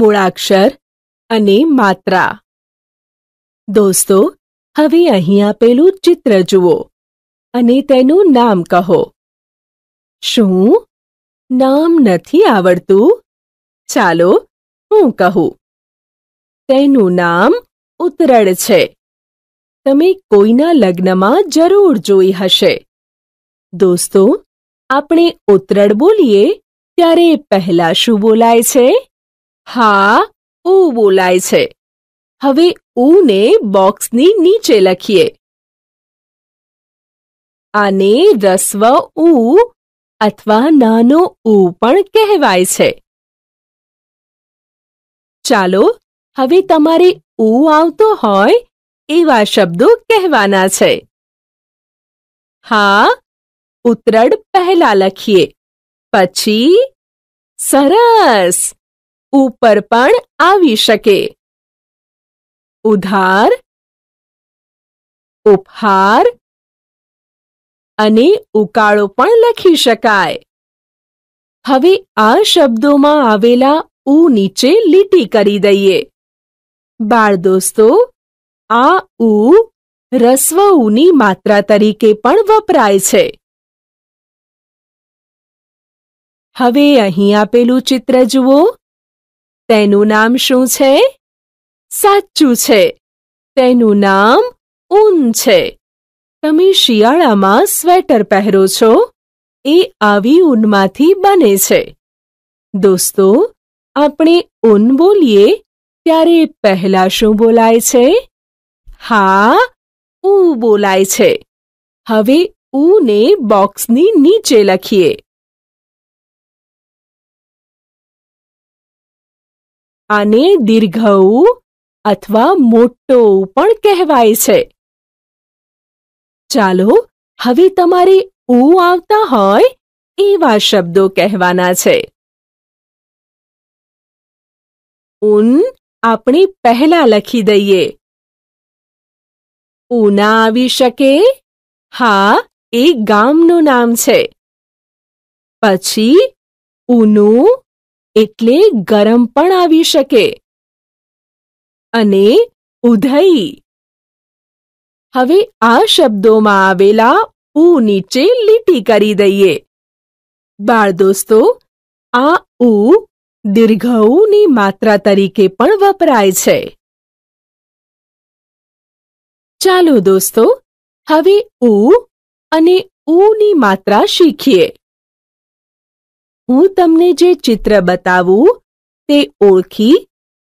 મૂળાક્ષર અને માત્રા દોસ્તો હવે અહીં આપેલું ચિત્ર જુઓ અને તેનું નામ કહો શું નામ નથી આવડતું ચાલો હું કહું તેનું નામ ઉતરડ છે તમે કોઈના લગ્નમાં જરૂર જોઈ હશે દોસ્તો આપણે ઉતરડ બોલીએ ત્યારે પહેલા શું બોલાય છે હા ઉ બોલાય છે હવે ઉને બોક્સની નીચે લખીએ આને રસ્વ ઉ અથવા નાનો ઉ પણ કહેવાય છે ચાલો હવે તમારે ઉ આવતો હોય એવા શબ્દો કહેવાના છે હા ઉતરડ પહેલા લખીએ પછી સરસ ઉપર પણ આવી શકે ઉધાર ઉપહાર અને ઉકાળો પણ લખી શકાય હવે આ શબ્દોમાં આવેલા ઉ નીચે લીટી કરી દઈએ બાળ દોસ્તો આ ઉ રસ્વ ઉની માત્રા તરીકે પણ વપરાય છે હવે અહીં આપેલું ચિત્ર જુઓ તેનું નામ શું છે સાચું છે તેનું નામ ઊન છે તમે શિયાળામાં સ્વેટર પહેરો છો એ આવી ઊનમાંથી બને છે દોસ્તો આપણે ઊન બોલીએ ત્યારે પહેલા શું બોલાય છે હા ઉ બોલાય છે હવે ઊને બોક્સની નીચે લખીએ આને દીર્ઘઉ અથવા મોટો પણ કહેવાય છે ચાલો હવે તમારે ઉ આવતા હોય એવા શબ્દો કહેવાના છે ઉન આપણે પહેલા લખી દઈએ ઉના આવી શકે હા એ ગામનું નામ છે પછી ઉનું એટલે ગરમ પણ આવી શકે અને ઉધઈ હવે આ શબ્દોમાં આવેલા ઉ નીચે લીટી કરી દઈએ બાળ દોસ્તો આ ઉ દીર્ઘ ઉની માત્રા તરીકે પણ વપરાય છે ચાલો દોસ્તો હવે ઉ અને ઉની માત્રા શીખીએ હું તમને જે ચિત્ર બતાવું તે ઓળખી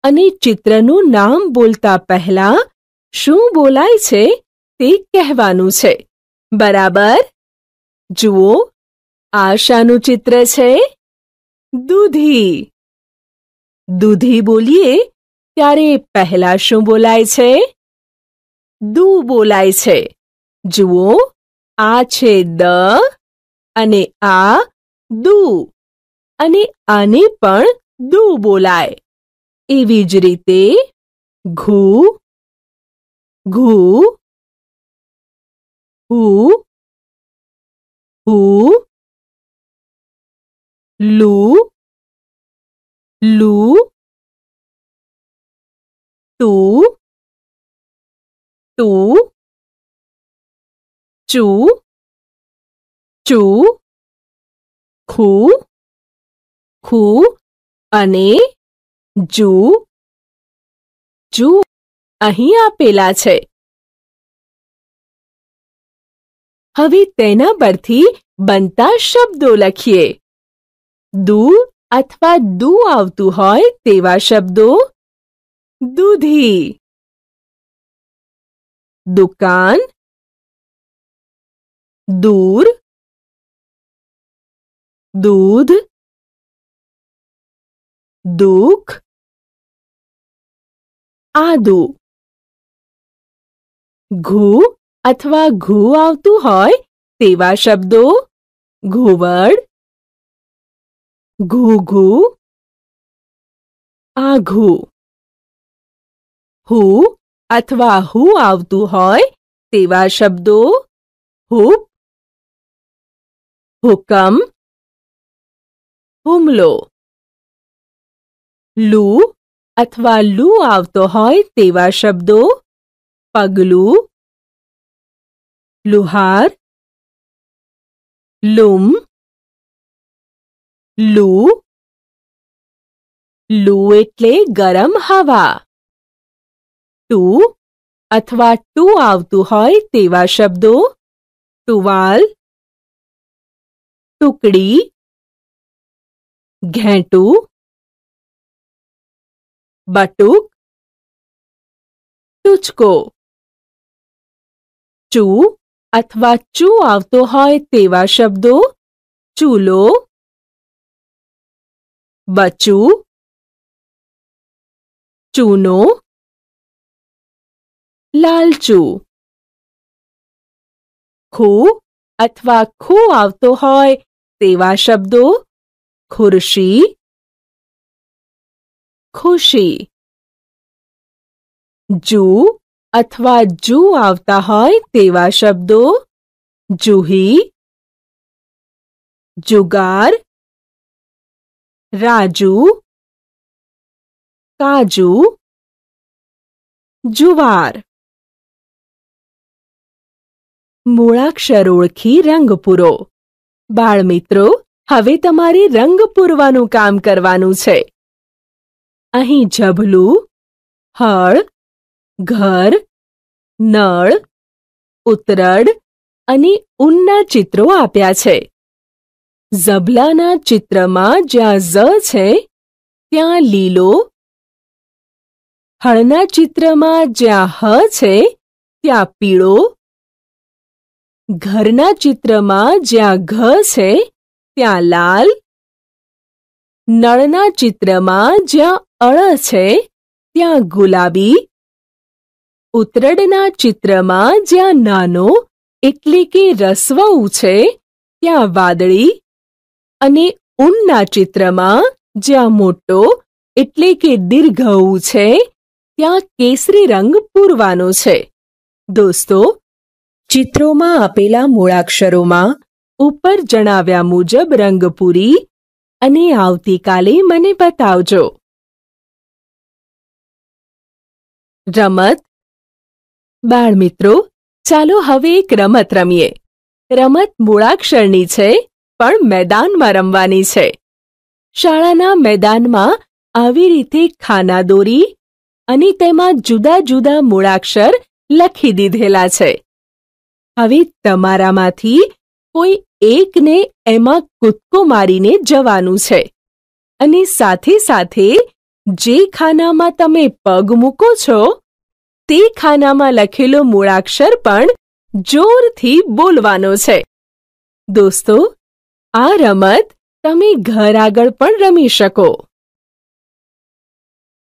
અને ચિત્રનું નામ બોલતા પહેલા શું બોલાય છે તે કહેવાનું છે બરાબર જુઓ આશાનું ચિત્ર છે દૂધી દૂધી બોલીએ ત્યારે પહેલા શું બોલાય છે દુ બોલાય છે જુઓ આ છે દ અને આ દુ અને આને પણ દુ બોલાય એવી જ રીતે ઘુ ઘુ હુ હુ લુ લુ તુ તુ ચુ ચુ ખુ ખુ અને જુ જુ અહીં આપેલા છે હવે તેના પરથી બનતા શબ્દો લખીએ દુ અથવા દુ આવતું હોય તેવા શબ્દો દૂધી દુકાન દૂર દૂધ दुख आदो घू अथवा घू आवतु होय तेवा शब्दो घू घू आघु हु अथवा हु आवतु होय तेवा शब्दो हुकम हुमलो लू अथवा लू आवतो होय तेवा शब्दो पगलू लुहार लूम लू लू एटले गरम हवा टू अथवा टू आवतु होय तेवा शब्दो टुवाल टुकड़ी घेटू बटुक टूचको चू अथवा चू आवतो होय तेवा शब्दो चूलो बचू चूनो लालचू खू अथवा खू आवतो होय तेवा शब्दो खुर्शी ખુશી જુ અથવા જુ આવતા હોય તેવા શબ્દો જુહી જુગાર રાજુ કાજુ જુવાર મૂળાક્ષર ઓળખી રંગ પૂરો બાળમિત્રો હવે તમારે રંગ પૂરવાનું કામ કરવાનું છે અહીં જબલું હળ ઘર નળ ઉતરડ અને ઉનના ચિત્રો આપ્યા છે ઝબલાના ચિત્રમાં જ્યાં ઝ છે ત્યાં લીલો હળના ચિત્રમાં જ્યાં હ છે ત્યાં પીળો ઘરના ચિત્રમાં જ્યાં ઘ છે ત્યાં લાલ નળના ચિત્રમાં જ્યાં અળ છે ત્યાં ગુલાબી ઉતરડના ચિત્રમાં જ્યાં નાનો એટલે કે રસવઉ છે ત્યાં વાદળી અને ઊનના ચિત્રમાં જ્યાં મોટો એટલે કે દીર્ઘઉ છે ત્યાં કેસરી રંગ પૂરવાનો છે દોસ્તો ચિત્રોમાં આપેલા મૂળાક્ષરોમાં ઉપર જણાવ્યા મુજબ રંગ પૂરી અને આવતીકાલે મને બતાવજો રમત બાળમિત્રો ચાલો હવે એક રમત રમીએ રમત મૂળાક્ષરની છે પણ મેદાનમાં રમવાની છે શાળાના મેદાનમાં આવી રીતે ખાના દોરી અને તેમાં જુદા જુદા મૂળાક્ષર લખી દીધેલા છે હવે તમારામાંથી કોઈ એકને એમાં કૂદકો મારીને જવાનું છે અને સાથે સાથે જે ખાનામાં તમે પગ મૂકો છો તે ખાનામાં લખેલો મૂળાક્ષર પણ જોરથી બોલવાનો છે દોસ્તો આ રમત તમે ઘર આગળ પણ રમી શકો